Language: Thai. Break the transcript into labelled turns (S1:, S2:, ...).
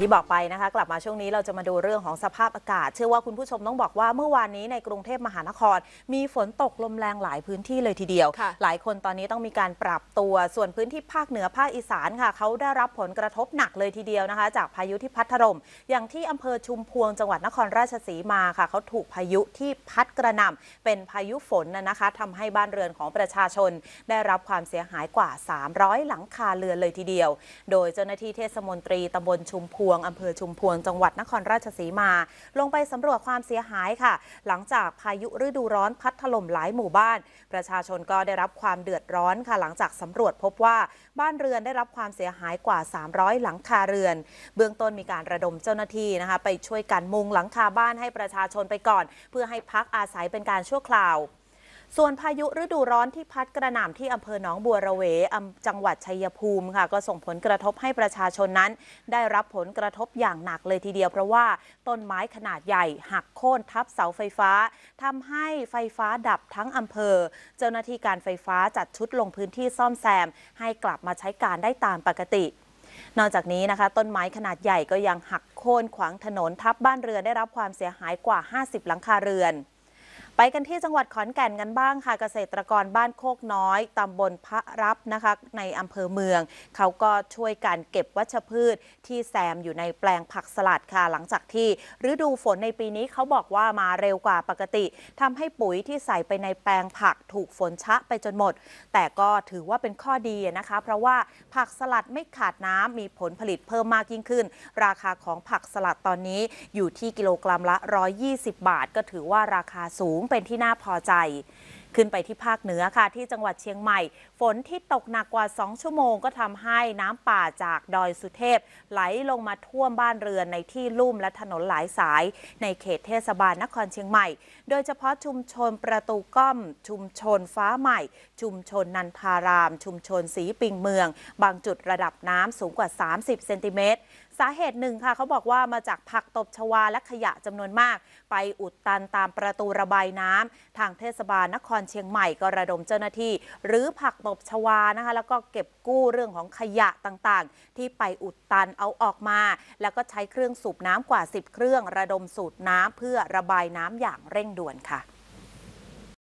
S1: ที่บอกไปนะคะกลับมาช่วงนี้เราจะมาดูเรื่องของสภาพอากาศ เชื่อว่าคุณผู้ชมต้องบอกว่าเมื่อวานนี้ในกรุงเทพมหานคร มีฝนตกลมแรงหลายพื้นที่เลยทีเดียวหลายคนตอนนี้ต้องมีการปรับตัวส่วนพื้นที่ภาคเหนือภาคอีสานค่ะเขาได้รับผลกระทบหนักเลยทีเดียวนะคะ จากพายุที่พัดถล่มอย่างที่อำเภอชุมพวงจังหวัดนครราชสีมาค่ะเขาถูกพายุที่พัดกระหน่ำเป็นพายุฝนนะคะทำให้บ้านเรือนของประชาชน ได้รับความเสียหายกว่า 300 หลังคาเรือนเลยทีเดียว โดยเจ้าหน้าที่เทศมนตรีตำบลชุมพวงวงอำเภอชุมพวงจังหวัดนครราชสีมา ลงไปสำรวจความเสียหายค่ะ หลังจากพายุฤดูร้อนพัดถล่มหลายหมู่บ้าน ประชาชนก็ได้รับความเดือดร้อนค่ะ หลังจากสำรวจพบว่าบ้านเรือนได้รับความเสียหายกว่า 300 หลังคาเรือน เบื้องต้นมีการระดมเจ้าหน้าที่นะคะไปช่วยกันมุงหลังคาบ้านให้ประชาชนไปก่อน เพื่อให้พักอาศัยเป็นการชั่วคราวส่วนพายุฤดูร้อนที่พัดกระหน่ำที่อำเภอหนองบัวระเวจังหวัดชัยภูมิค่ะ ก็ส่งผลกระทบให้ประชาชนนั้นได้รับผลกระทบอย่างหนักเลยทีเดียวเพราะว่าต้นไม้ขนาดใหญ่หักโค่นทับเสาไฟฟ้า ทำให้ไฟฟ้าดับทั้งอำเภอ เจ้าหน้าที่การไฟฟ้าจัดชุดลงพื้นที่ซ่อมแซมให้กลับมาใช้การได้ตามปกติ นอกจากนี้นะคะต้นไม้ขนาดใหญ่ก็ยังหักโค่นขวางถนนทับบ้านเรือนได้รับความเสียหายกว่า 50 หลังคาเรือนไปกันที่จังหวัดขอนแก่นกันบ้าง ค่ะเกษตรกรบ้านโคกน้อย ตำบลพระรับนะคะในอำเภอเมือง เขาก็ช่วยกันเก็บวัชพืชที่แซมอยู่ในแปลงผักสลัดค่ะหลังจากที่ฤดูฝนในปีนี้เขาบอกว่ามาเร็วกว่าปกติ ทำให้ปุ๋ยที่ใส่ไปในแปลงผักถูกฝนชะไปจนหมด แต่ก็ถือว่าเป็นข้อดีนะคะ เพราะว่าผักสลัดไม่ขาดน้ำมีผลผลิตเพิ่มมากยิ่งขึ้น ราคาของผักสลัดตอนนี้อยู่ที่กิโลกรัมละ 120 บาท ก็ถือว่าราคาสูงเป็นที่น่าพอใจขึ้นไปที่ภาคเหนือค่ะที่จังหวัดเชียงใหม่ ฝนที่ตกหนักกว่า 2 ชั่วโมงก็ทำให้น้ำป่าจากดอยสุเทพ ไหลลงมาท่วมบ้านเรือนในที่ลุ่มและถนนหลายสาย ในเขตเทศบาลนครเชียงใหม่ โดยเฉพาะชุมชนประตูก้อมชุมชนฟ้าใหม่ ชุมชนนันทาราม ชุมชนสีปิงเมือง บางจุดระดับน้ำสูงกว่า 30เซนติเมตรสาเหตุหนึ่งค่ะเขาบอกว่ามาจากผักตบชวาและขยะจำนวนมาก ไปอุดตันตามประตูระบายน้ำทางเทศบาลนครรเชียงใหม่ก็ระดมเจ้าหน้าที่หรือผักตบชวานะคะ แล้วก็เก็บกู้เรื่องของขยะต่างๆ ที่ไปอุดตันเอาออกมา แล้วก็ใช้เครื่องสูบน้ำกว่า 10 เครื่องระดมสูบน้ำเพื่อระบายน้ำอย่างเร่งด่วนค่ะ